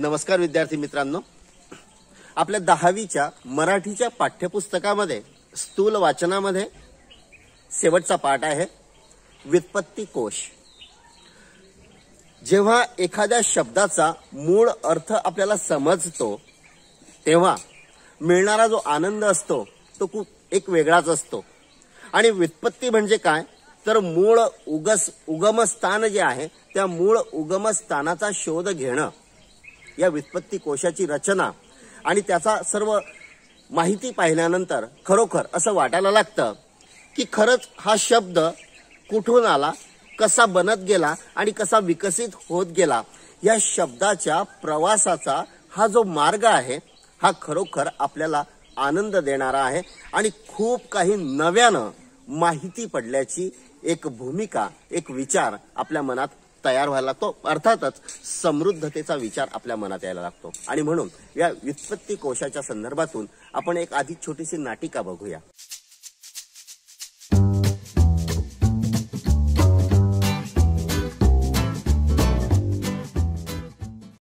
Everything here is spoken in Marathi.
नमस्कार विद्यार्थी मित्रांनो आपल्या दहावीच्या मराठीच्या पाठ्यपुस्तकामध्ये स्थूल वाचनामध्ये शेवटचा पाठ आहे व्युत्पत्ती कोश जेव्हा एखाद्या शब्दाचा मूळ अर्थ आपल्याला समजतो तेव्हा मिळणारा जो आनंद असतो तो खूप एक वेगळाच असतो आणि व्युत्पत्ती म्हणजे काय तर मूळ उगस उगमस्थान जे आहे त्या मूळ उगमस्थानाचा शोध घेणं या व्युत्पत्ती कोशाची रचना आणि त्याचा सर्व माहिती पाहिल्यानंतर खरोखर असं वाटायला लागतं की खरंच हा शब्द कुठून आला कसा बनत गेला आणि कसा विकसित होत गेला या शब्दाच्या प्रवासाचा हा जो मार्ग आहे हा खरोखर आपल्याला आनंद देणारा आहे आणि खूप काही नव्यानं माहिती पडल्याची एक भूमिका एक विचार आपल्या मनात तयार व्हायला लागतो अर्थातच समृद्धतेचा विचार आपल्या मनात यायला लागतो आणि म्हणून या व्युत्पत्ती कोशाच्या संदर्भातून आपण एक आधी छोटीशी नाटिका बघूया